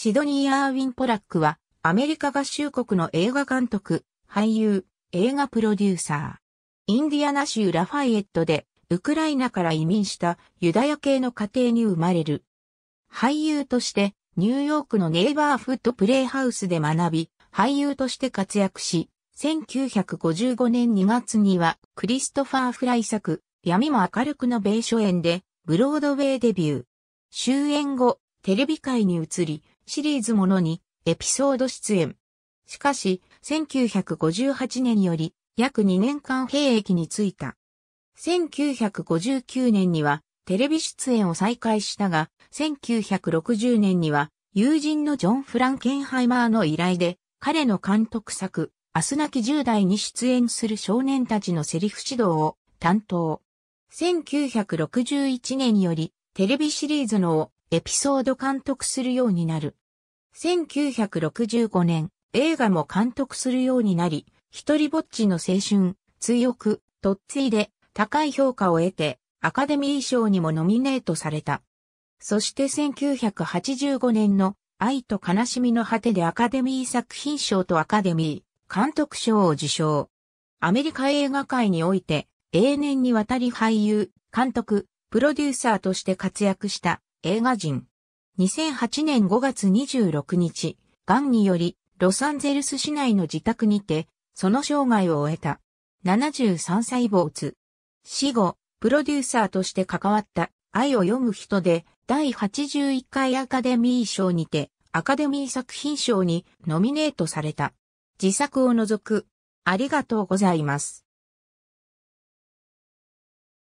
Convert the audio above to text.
シドニー・アーウィン・ポラックは、アメリカ合衆国の映画監督、俳優、映画プロデューサー。インディアナ州ラファイエットで、ウクライナから移民したユダヤ系の家庭に生まれる。俳優として、ニューヨークのネイバーフットプレイハウスで学び、俳優として活躍し、1955年2月には、クリストファー・フライ作、闇も明るくの米初演で、ブロードウェイデビュー。終演後、テレビ界に移り、シリーズものにエピソード出演。しかし、1958年より約2年間兵役に就いた。1959年にはテレビ出演を再開したが、1960年には友人のジョン・フランケンハイマーの依頼で、彼の監督作、明日なき10代に出演する少年たちのセリフ指導を担当。1961年よりテレビシリーズのエピソード監督するようになる。1965年、映画も監督するようになり、一人ぼっちの青春、追憶、とっついで、高い評価を得て、アカデミー賞にもノミネートされた。そして1985年の愛と悲しみの果てでアカデミー作品賞とアカデミー監督賞を受賞。アメリカ映画界において永年にわたり俳優、監督、プロデューサーとして活躍した映画人。2008年5月26日、癌により、ロサンゼルス市内の自宅にて、その生涯を終えた。73歳主。死後、プロデューサーとして関わった愛を読む人で、第81回アカデミー賞にて、アカデミー作品賞にノミネートされた。自作を除く。ありがとうございます。